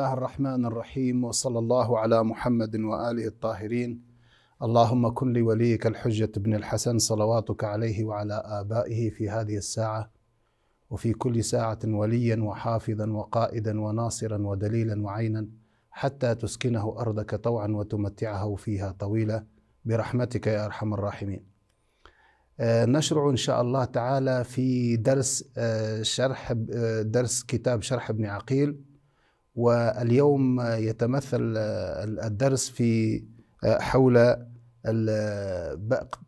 الله الرحمن الرحيم وصلى الله على محمد وآله الطاهرين اللهم كن لوليك الحجة بن الحسن صلواتك عليه وعلى آبائه في هذه الساعة وفي كل ساعة وليا وحافظا وقائدا وناصرا ودليلا وعينا حتى تسكنه أرضك طوعا وتمتعه فيها طويلا برحمتك يا أرحم الراحمين آه، نشرع إن شاء الله تعالى في درس آه، شرح آه، درس كتاب شرح ابن عقيل واليوم يتمثل الدرس في آه، حول آه،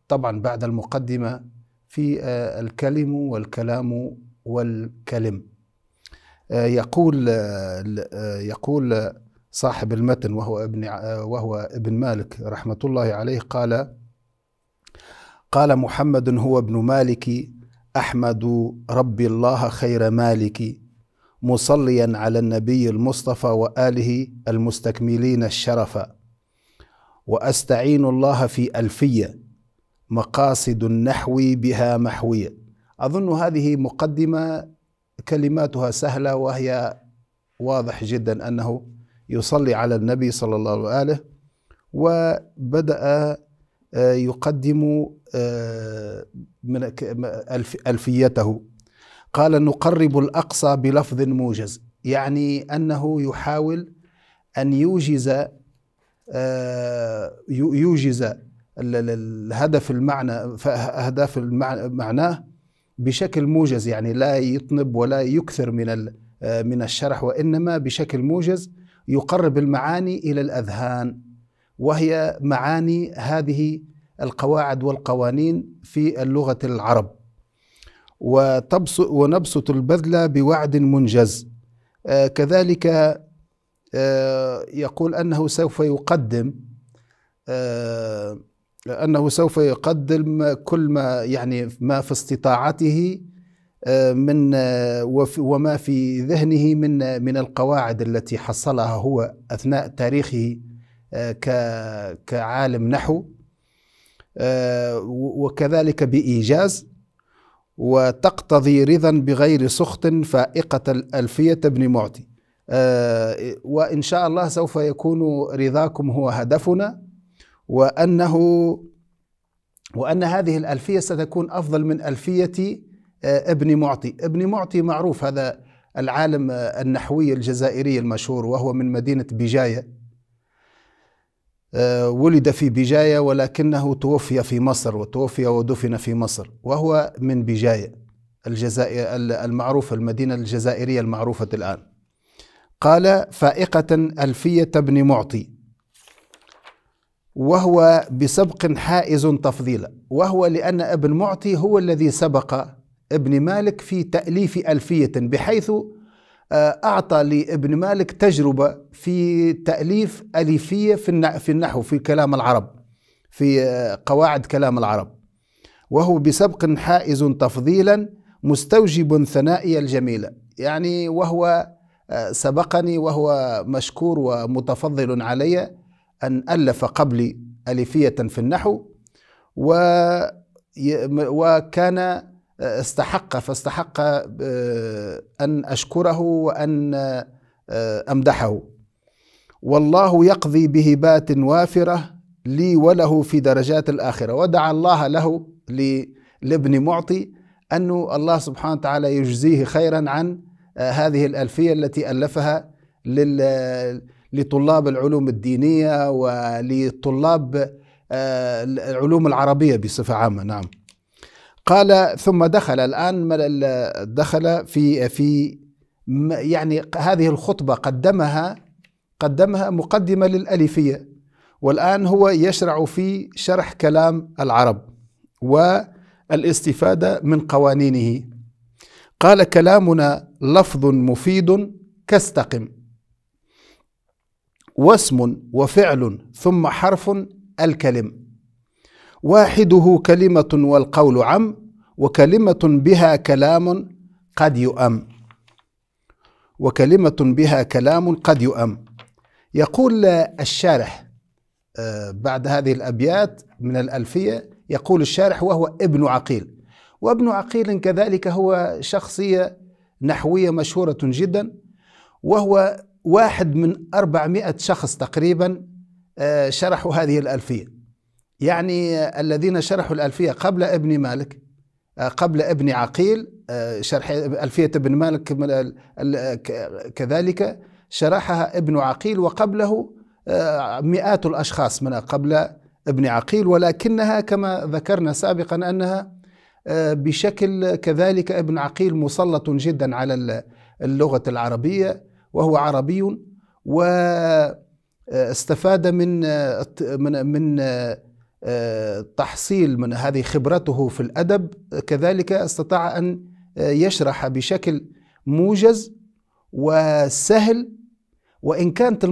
طبعا بعد المقدمة في آه، الكلم والكلام والكلم يقول يقول صاحب المتن وهو ابن وهو ابن مالك رحمة الله عليه قال قال محمد هو ابن مالك أحمد ربي الله خير مالك مصليا على النبي المصطفى واله المستكملين الشرف واستعين الله في الفيه مقاصد النحو بها محويه اظن هذه مقدمه كلماتها سهله وهي واضح جدا انه يصلي على النبي صلى الله عليه وآله وبدأ آه، يقدم آه، من ألفيته قال نقرب الأقصى بلفظ موجز يعني أنه يحاول أن يوجز آه، يوجز الهدف المعنى أهداف معناه بشكل موجز يعني لا يطنب ولا يكثر من آه، من الشرح وإنما بشكل موجز يقرب المعاني إلى الأذهان وهي معاني هذه القواعد والقوانين في اللغة العرب ونبسط البذل بوعد منجز آه، كذلك آه، يقول أنه سوف يقدم آه، أنه سوف يقدم كل ما يعني ما في استطاعته من وما في ذهنه من من القواعد التي حصلها هو أثناء تاريخه كعالم نحو وكذلك بإيجاز وتقتضي رضا بغير سخط فائقة الألفية بن معتي آه وإن شاء الله سوف يكون رضاكم هو هدفنا وأنه وأن هذه الألفية ستكون أفضل من ألفية آه، ابن معطي ابن معطي معروف هذا العالم آه، النحوي الجزائري المشهور وهو من مدينة بجاية آه، ولد في بجاية ولكنه توفي في مصر وتوفي ودفن في مصر وهو من بجاية الجزائر المعروفة المدينة الجزائرية المعروفة الآن قال فائقة ألفية بن معطي وهو بسبق حائز تفضيلا وهو لأن ابن معطي هو الذي سبق ابن مالك في تأليف ألفية بحيث آه، أعطى لابن مالك تجربة في تأليف أليفية في النحو في كلام العرب في آه، قواعد كلام العرب وهو بسبق حائز تفضيلا مستوجب ثنائي الجميلة يعني وهو آه، سبقني وهو مشكور ومتفضل علي أن ألف قبلي أليفية في النحو و وكان استحق فاستحق آه، أن أشكره وأن آه، أمدحه والله يقضي بهبات وافرة لي وله في درجات الآخرة ودعا الله له لابن معطي أن الله سبحانه وتعالى يجزيه خيرا عن آه، هذه الألفية التي ألفها لطلاب العلوم الدينية ولطلاب العلوم العربية بصفة عامة نعم قال ثم دخل الآن دخل في في يعني هذه الخطبة قدمها قدمها مقدمة للألفية والآن هو يشرع في شرح كلام العرب والاستفادة من قوانينه قال كلامنا لفظ مفيد كاستقم واسم وفعل ثم حرف الكلم واحده كلمة والقول عم وكلمة بها كلام قد يؤم وكلمة بها كلام قد يؤم يقول الشارح آه، بعد هذه الأبيات من الألفية يقول الشارح وهو ابن عقيل وابن عقيل كذلك هو شخصية نحوية مشهورة جدا وهو واحد من 400 شخص تقريبا آه، شرحوا هذه الألفية يعني الذين شرحوا الألفية قبل ابن مالك آه، قبل ابن عقيل آه، شرح ألفية ابن مالك كذلك شرحها ابن عقيل وقبله آه، مئات الأشخاص من قبل ابن عقيل ولكنها كما ذكرنا سابقا أنها بشكل كذلك ابن عقيل مسلط جدا على اللغة العربية وهو عربي واستفاد من من من آه، تحصيل من هذه خبرته في الادب كذلك استطاع ان آه، يشرح بشكل موجز وسهل وان كانت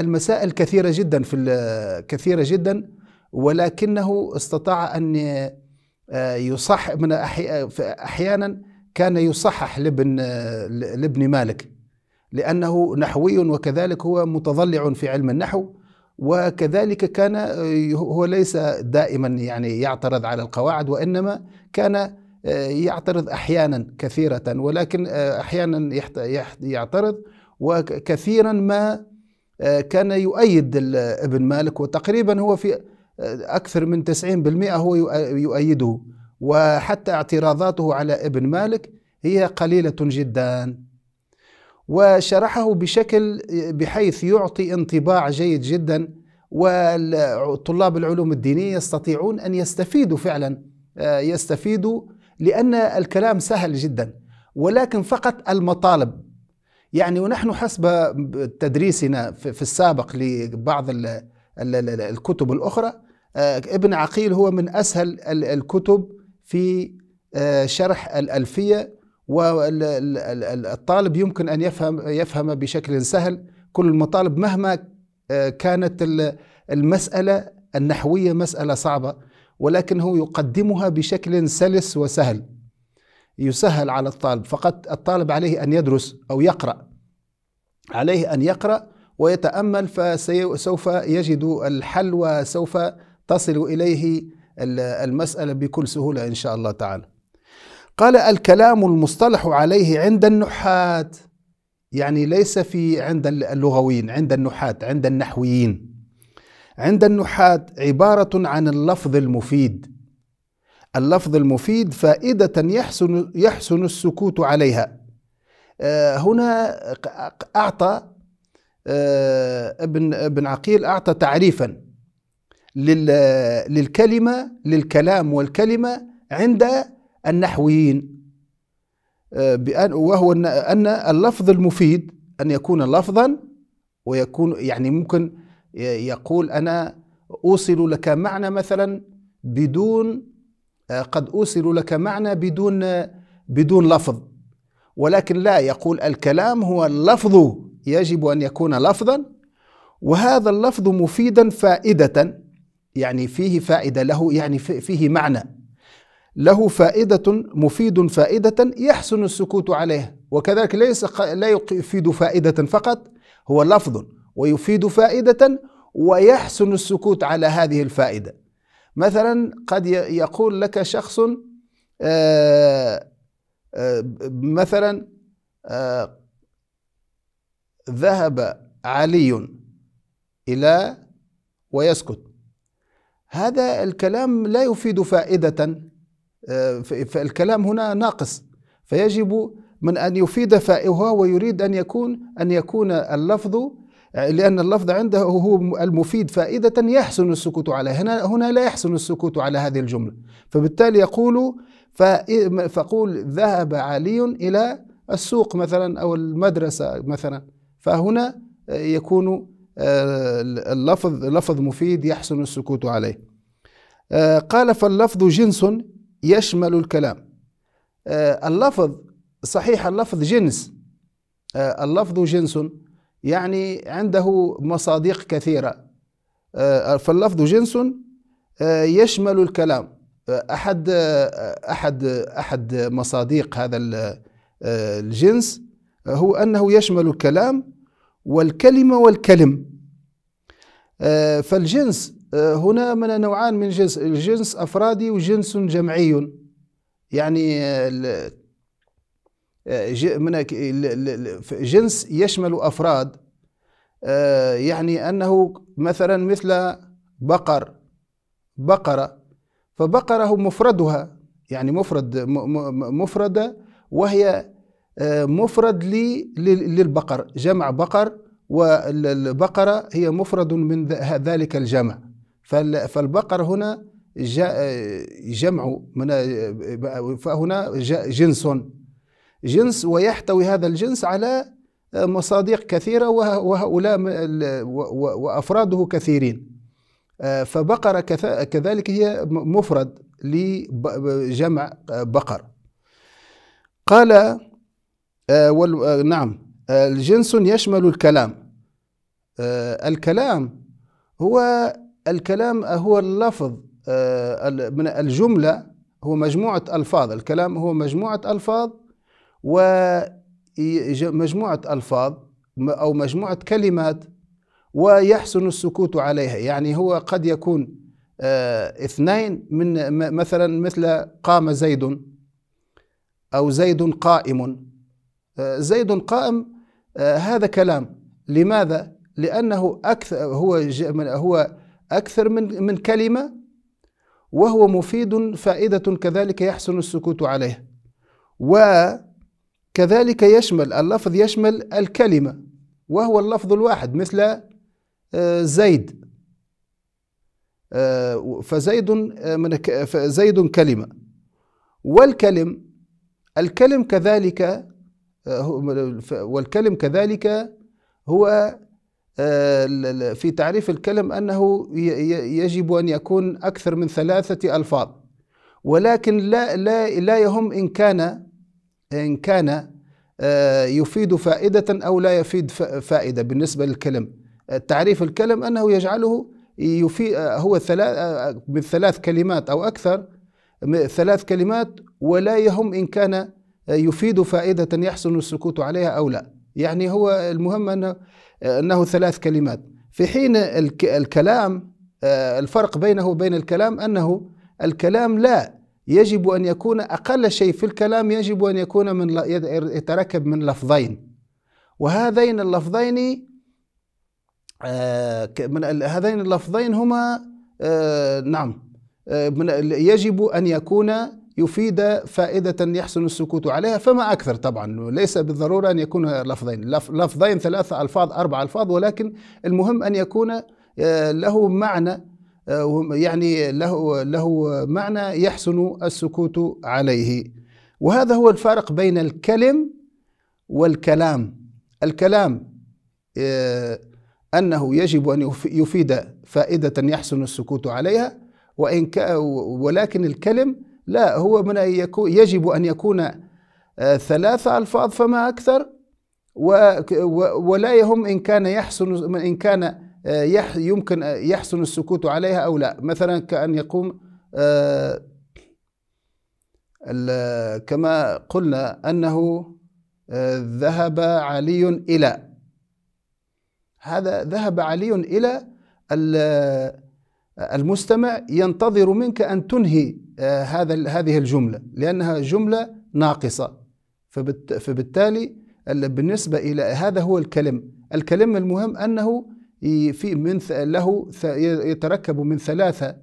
المسائل كثيره جدا في كثيره جدا ولكنه استطاع ان آه، يصح من احيانا كان يصحح لابن لابن مالك لانه نحوي وكذلك هو متضلع في علم النحو وكذلك كان آه، هو ليس دائما يعني يعترض على القواعد وانما كان آه، يعترض احيانا كثيره ولكن آه، احيانا يعترض وكثيرا ما كان يؤيد ابن مالك وتقريبا هو في اكثر من 90% هو يؤيده وحتى اعتراضاته على ابن مالك هي قليله جدا وشرحه بشكل بحيث يعطي انطباع جيد جدا وطلاب العلوم الدينية يستطيعون أن يستفيدوا فعلا آه، يستفيدوا لأن الكلام سهل جدا ولكن فقط المطالب يعني ونحن حسب تدريسنا في السابق لبعض الكتب الأخرى آه، ابن عقيل هو من أسهل الكتب في آه، شرح الألفية والطالب يمكن أن يفهم, يفهم بشكل سهل كل المطالب مهما آه، كانت المسألة النحوية مسألة صعبة ولكنه يقدمها بشكل سلس وسهل يسهل على الطالب فقط الطالب عليه أن يدرس أو يقرأ عليه أن يقرأ ويتأمل فسوف يجد الحل وسوف تصل إليه المسألة بكل سهولة إن شاء الله تعالى قال الكلام المصطلح عليه عند النحاة يعني ليس في عند اللغويين عند النحاة عند النحويين عند النحاة عبارة عن اللفظ المفيد اللفظ المفيد فائدة يحسن يحسن السكوت عليها آه، هنا أعطى آه، ابن ابن عقيل أعطى تعريفا للكلمة للكلام والكلمة عند النحويين آه، بأن وهو أن اللفظ المفيد أن يكون لفظا ويكون يعني ممكن يقول أنا أوصل لك معنى مثلا بدون آه، قد أوصل لك معنى بدون بدون لفظ ولكن لا يقول الكلام هو اللفظ يجب أن يكون لفظا وهذا اللفظ مفيدا فائدة يعني فيه فائدة له يعني فيه معنى له فائدة مفيد فائدة يحسن السكوت عليها وكذلك ليس لا يفيد فائدة فقط هو لفظ ويفيد فائدة ويحسن السكوت على هذه الفائدة مثلا قد يقول لك شخص آه، آه، مثلا آه، ذهب علي إلى ويسكت هذا الكلام لا يفيد فائدة آه، فالكلام هنا ناقص فيجب من أن يفيد فائها ويريد أن يكون أن يكون اللفظ لأن اللفظ عنده هو المفيد فائدة يحسن السكوت عليه هنا هنا لا يحسن السكوت على هذه الجملة فبالتالي يقول فقول ذهب علي إلى السوق مثلا أو المدرسة مثلا فهنا يكون آه، اللفظ لفظ مفيد يحسن السكوت عليه آه، قال فاللفظ جنس يشمل الكلام آه، اللفظ صحيح اللفظ جنس آه، اللفظ جنس يعني عنده مصادق كثيرة آه، فاللفظ جنس يشمل الكلام أحد أحد أحد مصادق هذا الجنس هو أنه يشمل الكلام والكلمة والكلم فالجنس آه، هنا من نوعان من جنس الجنس أفرادي وجنس جمعي يعني آه، آه، جنس يشمل أفراد يعني أنه مثلا مثل بقر بقرة فبقرة مفردها يعني مفرد مفردة وهي مفرد للبقر جمع بقر والبقرة هي مفرد من ذلك الجمع فالبقر هنا جاء جمع من فهنا جنس جنس ويحتوي هذا الجنس على مصادق كثيرة وهؤلاء وأفراده كثيرين فبقرة كذلك هي مفرد لجمع بقر قال نعم الجنس يشمل الكلام الكلام هو الكلام هو اللفظ آه، من الجملة هو مجموعة ألفاظ الكلام هو مجموعة ألفاظ ومجموعة ألفاظ أو مجموعة كلمات ويحسن السكوت عليها يعني هو قد يكون آه، اثنين من مثلا مثل قام زيد أو زيد قائم آه، زيد قائم هذا كلام لماذا؟ لأنه أكثر هو هو أكثر من من كلمة وهو مفيد فائدة كذلك يحسن السكوت عليه وكذلك يشمل اللفظ يشمل الكلمة وهو اللفظ الواحد مثل آه، زيد آه، فزيد آه، من زيد كلمة والكلم الكلم كذلك والكلم كذلك هو آه، في تعريف الكلم أنه يجب أن يكون أكثر من ثلاثة ألفاظ ولكن لا, لا, لا يهم إن كان إن كان آه، يفيد فائدة أو لا يفيد فائدة بالنسبة للكلم تعريف الكلم أنه يجعله يفيد آه، هو ثلاث من ثلاث كلمات أو أكثر ثلاث كلمات ولا يهم إن كان يفيد فائدة يحسن السكوت عليها أو لا يعني هو المهم أنه آه، أنه ثلاث كلمات في حين الكلام آه، الفرق بينه وبين الكلام أنه الكلام لا يجب أن يكون أقل شيء في الكلام يجب أن يكون من يتركب من لفظين وهذين اللفظين آه، من هذين اللفظين هما نعم يجب أن يكون يفيد فائدة يحسن السكوت عليها فما أكثر طبعا ليس بالضرورة أن يكون لفظين لفظين ثلاثة ألفاظ أربع ألفاظ ولكن المهم أن يكون آه، له معنى آه، يعني له له معنى يحسن السكوت عليه وهذا هو الفارق بين الكلم والكلام الكلام آه، أنه يجب أن يفيد فائدة يحسن السكوت عليها وإن ولكن الكلم لا هو من أن يكون يجب أن يكون آه، ثلاثة ألفاظ فما أكثر ولا يهم إن كان يحسن إن كان آه، يمكن آه، يحسن السكوت عليها أو لا مثلا كأن يقوم كما قلنا أنه ذهب علي إلى هذا ذهب علي إلى المستمع ينتظر منك أن تنهي آه، هذا هذه الجملة لأنها جملة ناقصة فبالتالي بالنسبة إلى هذا هو الكلم الكلم المهم أنه في من له يتركب من ثلاثة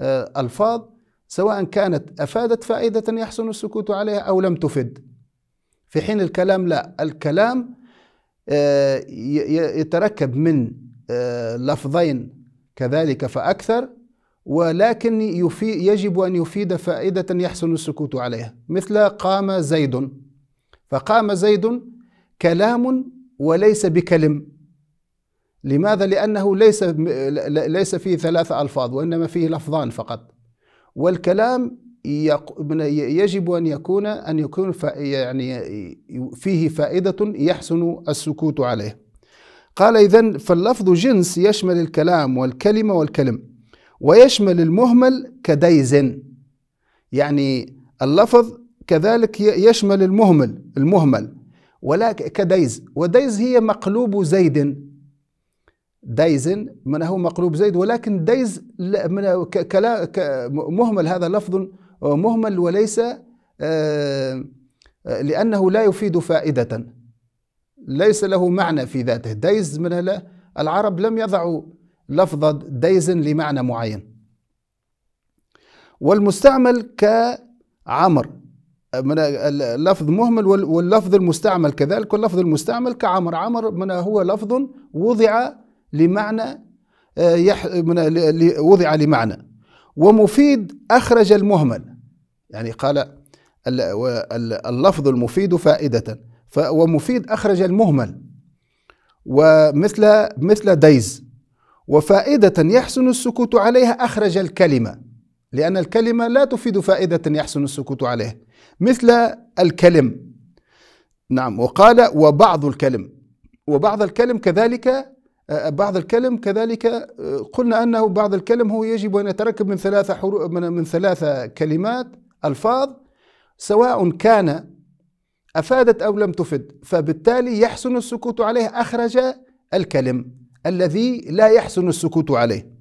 آه، ألفاظ سواء كانت أفادت فائدة يحسن السكوت عليها أو لم تفد في حين الكلام لا الكلام آه، يتركب من لفظين كذلك فأكثر ولكن يجب أن يفيد فائدة يحسن السكوت عليها مثل قام زيد فقام زيد كلام وليس بكلم لماذا؟ لأنه ليس ليس فيه ثلاثة ألفاظ وإنما فيه لفظان فقط والكلام يجب أن يكون أن يكون يعني فيه فائدة يحسن السكوت عليه قال إذن فاللفظ جنس يشمل الكلام والكلمة والكلم ويشمل المهمل كديزن يعني اللفظ كذلك يشمل المهمل المهمل ولا كديز وديز هي مقلوب زيد ديزن من هو مقلوب زيد ولكن ديز من كلا مهمل هذا لفظ مهمل وليس آه، آه، لأنه لا يفيد فائدة ليس له معنى في ذاته ديز من العرب لم يضعوا لفظة ديزن لمعنى معين والمستعمل كعمر من اللفظ مهمل واللفظ المستعمل كذلك واللفظ المستعمل كعمر عمر من هو لفظ وضع لمعنى آه، يح من وضع لمعنى ومفيد أخرج المهمل يعني قال اللفظ المفيد فائدة ومفيد أخرج المهمل ومثل مثل دايز وفائدة يحسن السكوت عليها أخرج الكلمة لأن الكلمة لا تفيد فائدة يحسن السكوت عليها مثل الكلم نعم وقال وبعض الكلم وبعض الكلم كذلك آه، بعض الكلم كذلك آه، قلنا أنه بعض الكلم هو يجب أن يتركب من ثلاثة حروف من, من ثلاثة كلمات ألفاظ سواء كان أفادت أو لم تفد فبالتالي يحسن السكوت عليه أخرج الكلم الذي لا يحسن السكوت عليه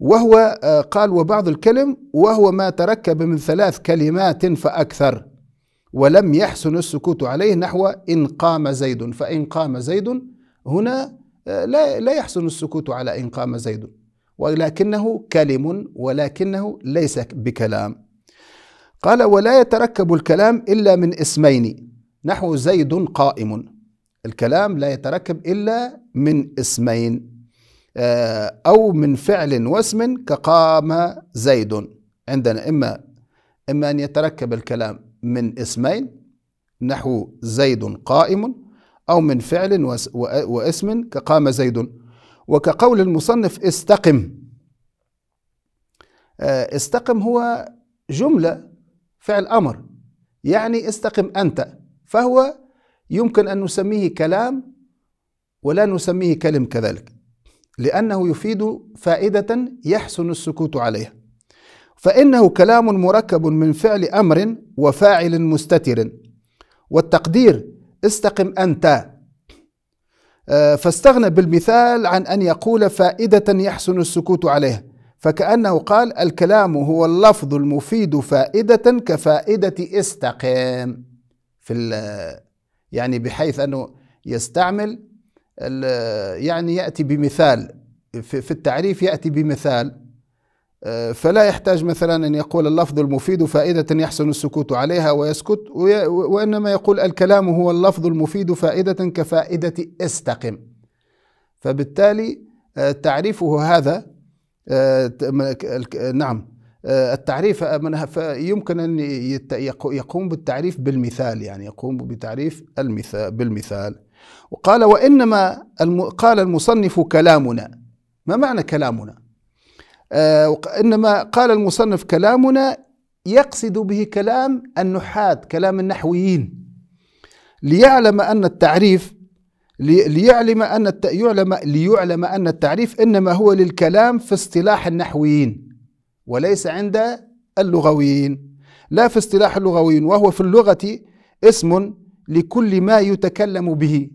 وهو آه، قال وبعض الكلم وهو ما تركب من ثلاث كلمات فأكثر ولم يحسن السكوت عليه نحو إن قام زيد فإن قام زيد هنا آه، لا لا يحسن السكوت على إن قام زيد ولكنه كلم ولكنه ليس بكلام قال ولا يتركب الكلام إلا من اسمين نحو زيد قائم الكلام لا يتركب إلا من اسمين آه، أو من فعل واسم كقام زيد عندنا إما إما أن يتركب الكلام من اسمين نحو زيد قائم أو من فعل واسم كقام زيد وكقول المصنف استقم آه، استقم هو جملة فعل أمر يعني استقم أنت فهو يمكن أن نسميه كلام ولا نسميه كلم كذلك لأنه يفيد فائدة يحسن السكوت عليها فإنه كلام مركب من فعل أمر وفاعل مستتر والتقدير استقم أنت آه، فاستغنى بالمثال عن أن يقول فائدة يحسن السكوت عليها فكأنه قال الكلام هو اللفظ المفيد فائدة كفائدة استقم في يعني بحيث أنه يستعمل يعني يأتي بمثال في التعريف يأتي بمثال آه، فلا يحتاج مثلا أن يقول اللفظ المفيد فائدة يحسن السكوت عليها ويسكت وإنما يقول الكلام هو اللفظ المفيد فائدة كفائدة استقم فبالتالي آه، تعريفه هذا آه، نعم آه، التعريف آه، منها يمكن ان يقوم بالتعريف بالمثال يعني يقوم بتعريف المثال بالمثال وقال وانما قال المصنف كلامنا ما معنى كلامنا آه، انما قال المصنف كلامنا يقصد به كلام النحات كلام النحويين ليعلم ان التعريف ليعلم ان يعلم ليعلم ان التعريف انما هو للكلام في اصطلاح النحويين وليس عند اللغويين لا في اصطلاح اللغويين وهو في اللغة اسم لكل ما يتكلم به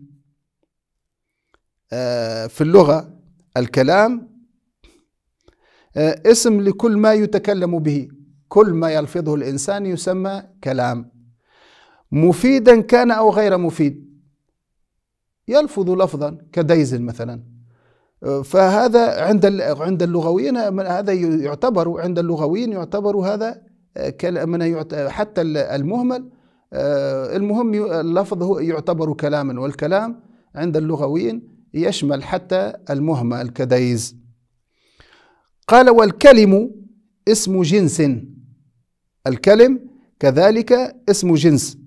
آه، في اللغة الكلام آه، اسم لكل ما يتكلم به كل ما يلفظه الإنسان يسمى كلام مفيدا كان أو غير مفيد يلفظ لفظا كديز مثلا فهذا عند عند اللغويين هذا يعتبر عند اللغويين يعتبر هذا آه، من حتى المهمل آه، المهم اللفظ هو يعتبر كلاما والكلام عند اللغويين يشمل حتى المهمل كديز قال والكلم اسم جنس الكلم كذلك اسم جنس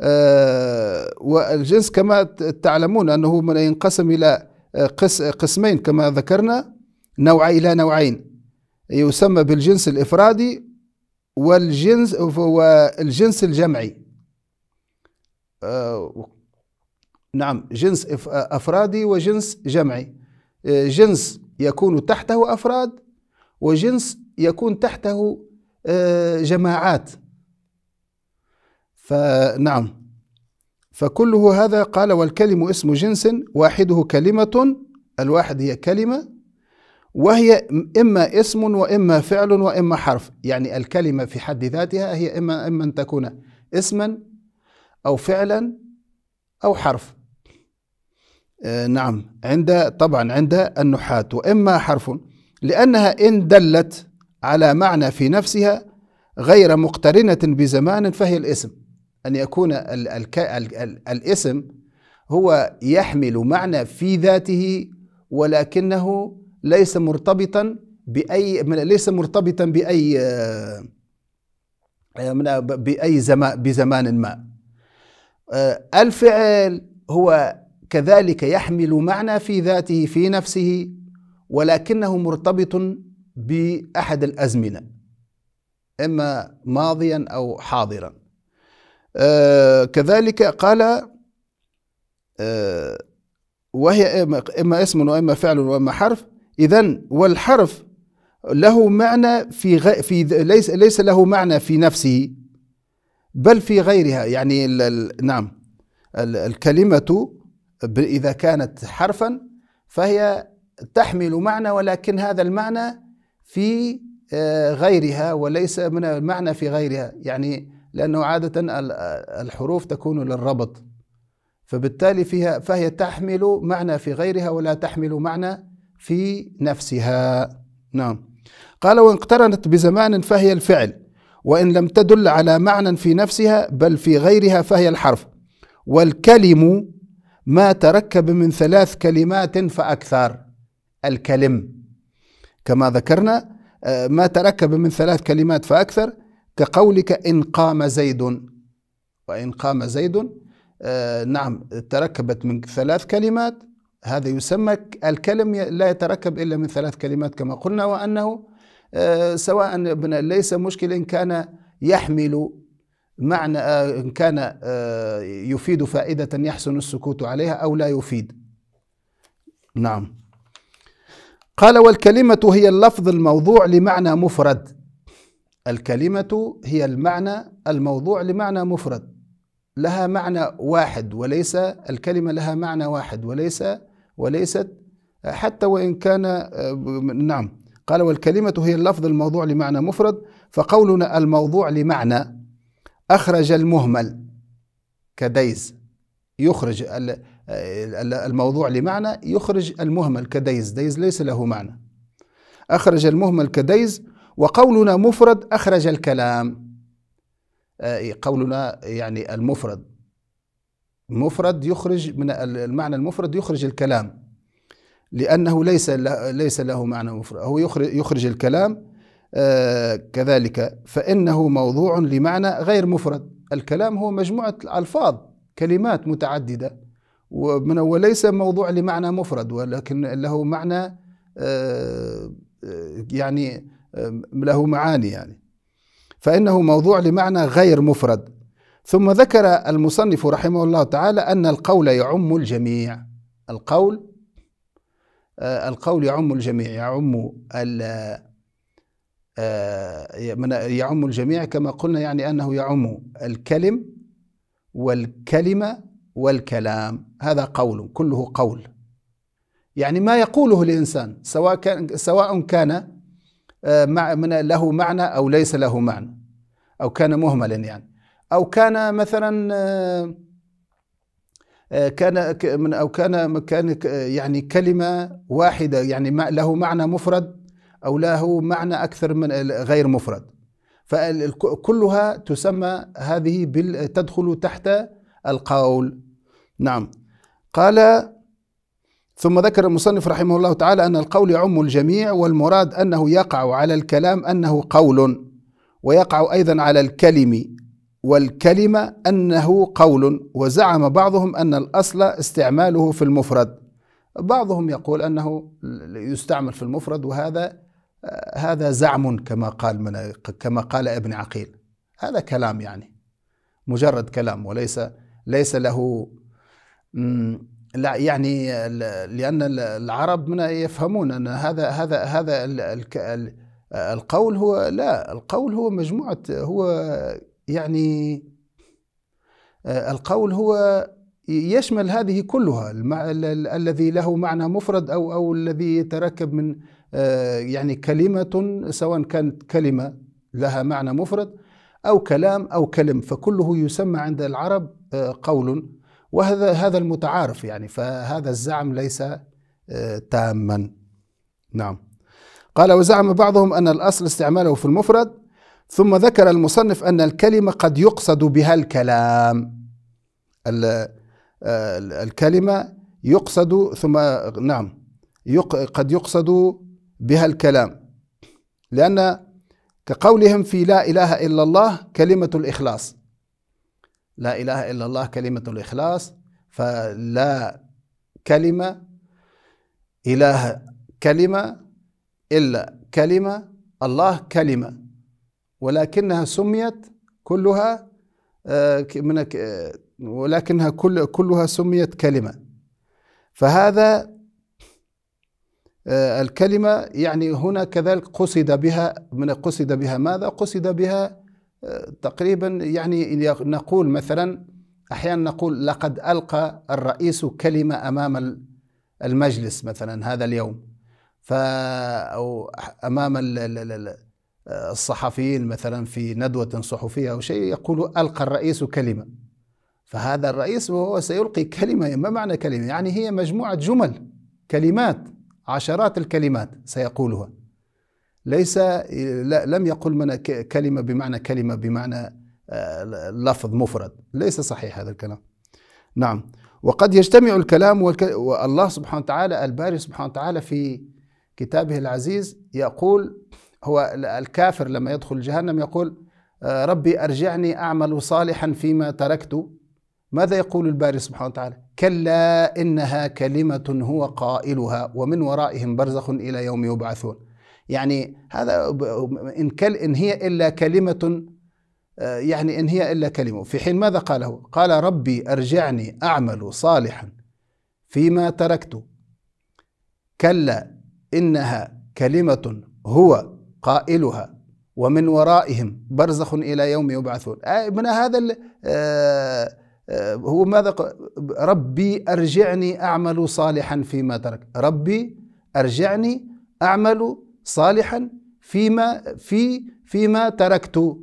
آه، والجنس كما تعلمون أنه من ينقسم إلى قسمين كما ذكرنا نوع إلى نوعين يسمى بالجنس الإفرادي والجنس والجنس الجمعي آه، نعم جنس أفرادي وجنس جمعي آه، جنس يكون تحته أفراد وجنس يكون تحته آه، جماعات فنعم فكله هذا قال والكلم اسم جنس واحده كلمة الواحد هي كلمة وهي إما اسم وإما فعل وإما حرف يعني الكلمة في حد ذاتها هي إما إما أن تكون اسما أو فعلا أو حرف آه نعم عند طبعا عند النحاة وإما حرف لأنها إن دلت على معنى في نفسها غير مقترنة بزمان فهي الاسم أن يكون الـ الـ الـ الـ الاسم هو يحمل معنى في ذاته ولكنه ليس مرتبطا بأي ليس مرتبطا بأي آه، بأي زمان بزمان ما آه، الفعل هو كذلك يحمل معنى في ذاته في نفسه ولكنه مرتبط بأحد الأزمنة إما ماضيا أو حاضرا آه، كذلك قال آه، وهي إما اسم وإما فعل وإما حرف إذا والحرف له معنى في في ليس ليس له معنى في نفسه بل في غيرها يعني الـ الـ نعم الـ الكلمة إذا كانت حرفا فهي تحمل معنى ولكن هذا المعنى في آه، غيرها وليس من المعنى في غيرها يعني لأنه عادة الحروف تكون للربط فبالتالي فيها فهي تحمل معنى في غيرها ولا تحمل معنى في نفسها نعم قال وإن اقترنت بزمان فهي الفعل وإن لم تدل على معنى في نفسها بل في غيرها فهي الحرف والكلم ما تركب من ثلاث كلمات فأكثر الكلم كما ذكرنا آه، ما تركب من ثلاث كلمات فأكثر كقولك إن قام زيد وإن قام زيد آه نعم تركبت من ثلاث كلمات هذا يسمى الكلم لا يتركب إلا من ثلاث كلمات كما قلنا وأنه آه سواء ليس مشكل إن كان يحمل معنى آه، إن كان آه، يفيد فائدة يحسن السكوت عليها أو لا يفيد نعم قال والكلمة هي اللفظ الموضوع لمعنى مفرد الكلمة هي المعنى الموضوع لمعنى مفرد لها معنى واحد وليس الكلمة لها معنى واحد وليس وليست حتى وإن كان نعم قال والكلمة هي اللفظ الموضوع لمعنى مفرد فقولنا الموضوع لمعنى أخرج المهمل كديز يخرج الموضوع لمعنى يخرج المهمل كديز ديز ليس له معنى أخرج المهمل كديز وقولنا مفرد أخرج الكلام آه، إيه، قولنا يعني المفرد مفرد يخرج من المعنى المفرد يخرج الكلام لأنه ليس ليس له معنى مفرد هو يخرج الكلام آه، كذلك فإنه موضوع لمعنى غير مفرد الكلام هو مجموعة ألفاظ كلمات متعددة ومن وليس موضوع لمعنى مفرد ولكن له معنى آه، يعني له معاني يعني فإنه موضوع لمعنى غير مفرد ثم ذكر المصنف رحمه الله تعالى أن القول يعم الجميع القول آه، القول يعم الجميع يعم آه، يعم الجميع كما قلنا يعني أنه يعم الكلم والكلمة والكلام هذا قول كله قول يعني ما يقوله الإنسان سواء كان, سواء كان آه، من له معنى أو ليس له معنى أو كان مهملا يعني أو كان مثلا آه، آه، كان من أو كان كان يعني كلمة واحدة يعني له معنى مفرد أو له معنى أكثر من غير مفرد فكلها تسمى هذه تدخل تحت القول نعم قال ثم ذكر المصنف رحمه الله تعالى أن القول يعم الجميع والمراد أنه يقع على الكلام أنه قول ويقع أيضا على الكلم والكلمة أنه قول وزعم بعضهم أن الأصل استعماله في المفرد بعضهم يقول أنه يستعمل في المفرد وهذا هذا زعم كما قال من كما قال ابن عقيل هذا كلام يعني مجرد كلام وليس ليس له لا يعني لان العرب من يفهمون ان هذا هذا هذا القول هو لا القول هو مجموعه هو يعني آه، القول هو يشمل هذه كلها الذي له معنى مفرد او او الذي يتركب من آه، يعني كلمه سواء كانت كلمه لها معنى مفرد او كلام او كلم فكله يسمى عند العرب آه، قول وهذا هذا المتعارف يعني فهذا الزعم ليس آه، تاما نعم قال وزعم بعضهم أن الأصل استعماله في المفرد ثم ذكر المصنف أن الكلمة قد يقصد بها الكلام آه، الكلمة يقصد ثم نعم قد يقصد بها الكلام لأن كقولهم في لا إله إلا الله كلمة الإخلاص لا إله إلا الله كلمة الإخلاص فلا كلمة إله كلمة إلا كلمة الله كلمة ولكنها سميت كلها آه، من آه، ولكنها كل كلها سميت كلمة فهذا آه، الكلمة يعني هنا كذلك قصد بها من قصد بها ماذا؟ قصد بها تقريبا يعني نقول مثلا احيانا نقول لقد القى الرئيس كلمه امام المجلس مثلا هذا اليوم ف او امام الصحفيين مثلا في ندوه صحفيه او شيء يقول القى الرئيس كلمه فهذا الرئيس وهو سيلقي كلمه ما معنى كلمه يعني هي مجموعه جمل كلمات عشرات الكلمات سيقولها ليس لم يقل من كلمة بمعنى كلمة بمعنى آه، لفظ مفرد ليس صحيح هذا الكلام نعم وقد يجتمع الكلام والله سبحانه وتعالى الباري سبحانه وتعالى في كتابه العزيز يقول هو الكافر لما يدخل جهنم يقول آه، ربي أرجعني أعمل صالحا فيما تركت ماذا يقول الباري سبحانه وتعالى كلا إنها كلمة هو قائلها ومن ورائهم برزخ إلى يوم يبعثون يعني هذا إن, كل إن هي إلا كلمة آه، يعني إن هي إلا كلمة في حين ماذا قاله قال ربي أرجعني أعمل صالحا فيما تركت كلا إنها كلمة هو قائلها ومن ورائهم برزخ إلى يوم يبعثون آه، من هذا آه، هو ماذا ربي أرجعني أعمل صالحا فيما ترك ربي أرجعني أعمل صالحا فيما في فيما تركت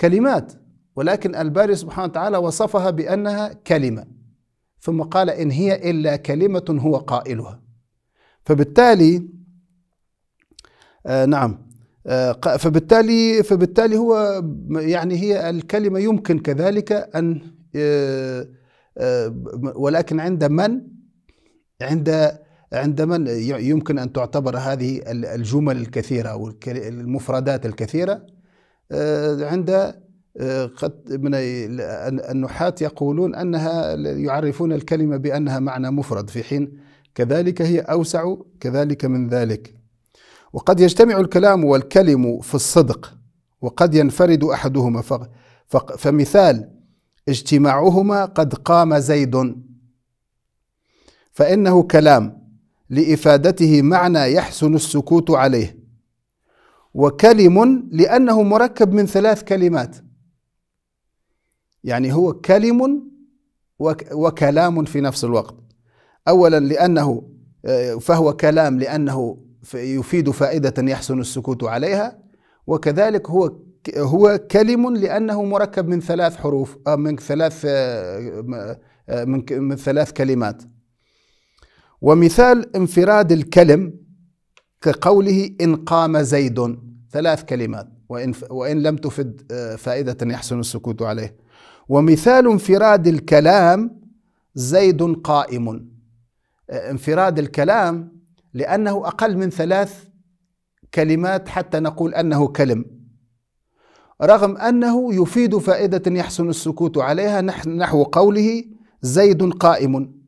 كلمات ولكن الباري سبحانه وتعالى وصفها بأنها كلمة ثم قال إن هي إلا كلمة هو قائلها فبالتالي آه نعم آه فبالتالي فبالتالي هو يعني هي الكلمة يمكن كذلك أن آه, آه، ولكن عند من عند عندما يمكن أن تعتبر هذه الجمل الكثيرة أو المفردات الكثيرة آه، عند آه، قد من النحات يقولون أنها يعرفون الكلمة بأنها معنى مفرد في حين كذلك هي أوسع كذلك من ذلك وقد يجتمع الكلام والكلم في الصدق وقد ينفرد أحدهما فمثال اجتماعهما قد قام زيد فإنه كلام لإفادته معنى يحسن السكوت عليه وكلم لأنه مركب من ثلاث كلمات يعني هو كلم وكلام في نفس الوقت أولا لأنه آه، فهو كلام لأنه يفيد فائدة يحسن السكوت عليها وكذلك هو هو كلم لأنه مركب من ثلاث حروف آه، من ثلاث آه، من ثلاث كلمات ومثال انفراد الكلم كقوله إن قام زيد ثلاث كلمات وإن, وإن لم تفد آه، فائدة يحسن السكوت عليه ومثال انفراد الكلام زيد قائم آه، انفراد الكلام لأنه أقل من ثلاث كلمات حتى نقول أنه كلم رغم أنه يفيد فائدة يحسن السكوت عليها نحو قوله زيد قائم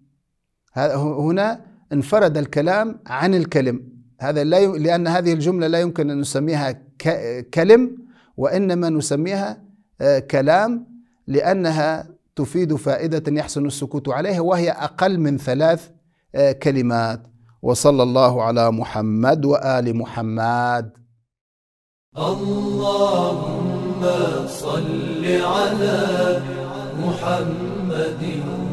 هنا انفرد الكلام عن الكلم هذا لا ي... لأن هذه الجملة لا يمكن أن نسميها ك... كلم وإنما نسميها آه، كلام لأنها تفيد فائدة يحسن السكوت عليها وهي أقل من ثلاث آه، كلمات وصلى الله على محمد وآل محمد اللهم صل على محمد